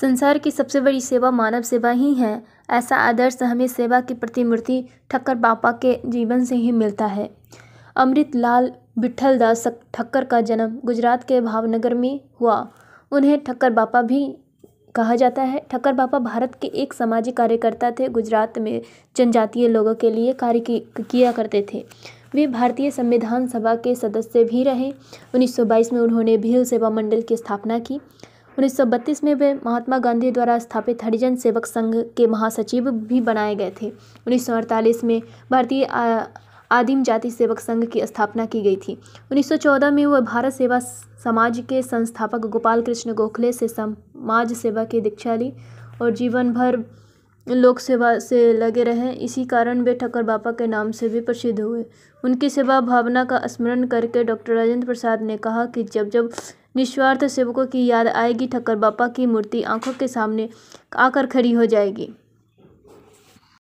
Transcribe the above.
संसार की सबसे बड़ी सेवा मानव सेवा ही है ऐसा आदर्श हमें सेवा की प्रतिमूर्ति ठक्कर बापा के जीवन से ही मिलता है अमृत लाल विठल दास ठक्कर का जन्म गुजरात के भावनगर में हुआ उन्हें ठक्कर बापा भी कहा जाता है ठक्कर बापा भारत के एक सामाजिक कार्यकर्ता थे गुजरात में जनजातीय लोगों के लिए कार्य किया करते थे वे भारतीय संविधान सभा के सदस्य भी रहे 1922 में उन्होंने भील सेवा मंडल की स्थापना की उन्नीस में वे महात्मा गांधी द्वारा स्थापित हरिजन सेवक संघ के महासचिव भी बनाए गए थे उन्नीस में भारतीय आदिम जाति सेवक संघ की स्थापना की गई थी 1914 में वह भारत सेवा समाज के संस्थापक गोपाल कृष्ण गोखले से समाज सेवा की दीक्षा ली और जीवन भर लोक सेवा से लगे रहे इसी कारण वे ठक्कर बापा के नाम से भी प्रसिद्ध हुए उनकी सेवा भावना का स्मरण करके डॉक्टर राजेंद्र प्रसाद ने कहा कि जब जब निस्वार्थ सेवकों की याद आएगी ठक्कर बापा की मूर्ति आंखों के सामने आकर खड़ी हो जाएगी